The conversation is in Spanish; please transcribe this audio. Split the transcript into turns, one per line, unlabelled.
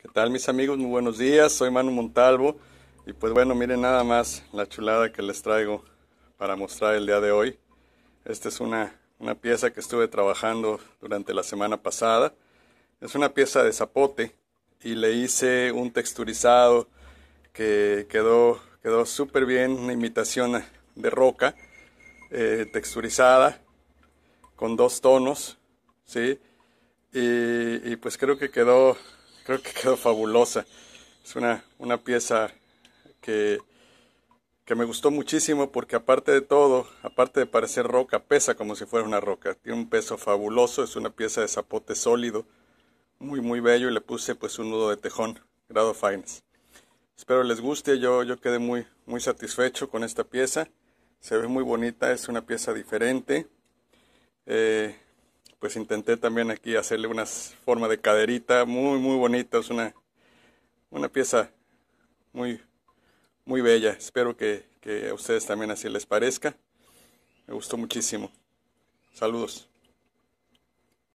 ¿Qué tal mis amigos? Muy buenos días, soy Manu Montalvo y pues bueno, miren nada más la chulada que les traigo para mostrar el día de hoy. Esta es una, una pieza que estuve trabajando durante la semana pasada. Es una pieza de zapote y le hice un texturizado que quedó, quedó súper bien, una imitación de roca eh, texturizada con dos tonos, ¿sí? y, pues creo que quedó, creo que quedó fabulosa. Es una, pieza que, que me gustó muchísimo porque aparte de todo, aparte de parecer roca, pesa como si fuera una roca. Tiene un peso fabuloso, es una pieza de zapote sólido, muy muy bello y le puse pues un nudo de tejón, grado fines. Espero les guste, yo, yo quedé muy, muy satisfecho con esta pieza. Se ve muy bonita, es una pieza diferente. Eh, pues intenté también aquí hacerle una forma de caderita muy, muy bonita. Es una, una pieza muy, muy bella. Espero que, que a ustedes también así les parezca. Me gustó muchísimo. Saludos.